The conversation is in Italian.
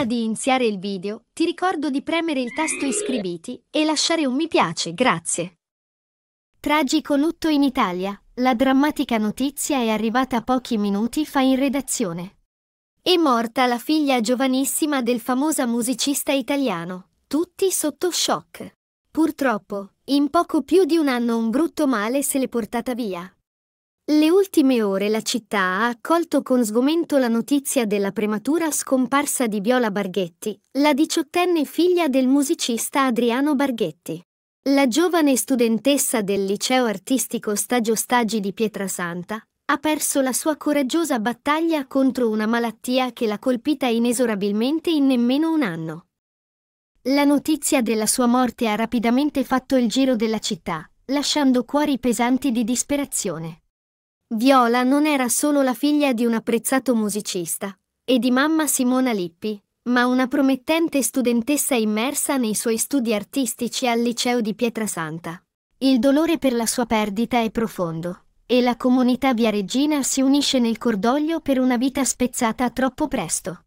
Prima di iniziare il video, ti ricordo di premere il tasto iscriviti e lasciare un mi piace, grazie. Tragico lutto in Italia. La drammatica notizia è arrivata pochi minuti fa in redazione. È morta la figlia giovanissima del famoso musicista italiano, tutti sotto shock. Purtroppo, in poco più di un anno un brutto male se l'è portata via. Le ultime ore la città ha accolto con sgomento la notizia della prematura scomparsa di Viola Barghetti, la diciottenne figlia del musicista Adriano Barghetti. La giovane studentessa del liceo artistico Stagio Stagi di Pietrasanta ha perso la sua coraggiosa battaglia contro una malattia che l'ha colpita inesorabilmente in nemmeno un anno. La notizia della sua morte ha rapidamente fatto il giro della città, lasciando cuori pesanti di disperazione. Viola non era solo la figlia di un apprezzato musicista e di mamma Simona Lippi, ma una promettente studentessa immersa nei suoi studi artistici al liceo di Pietrasanta. Il dolore per la sua perdita è profondo e la comunità viareggina si unisce nel cordoglio per una vita spezzata troppo presto.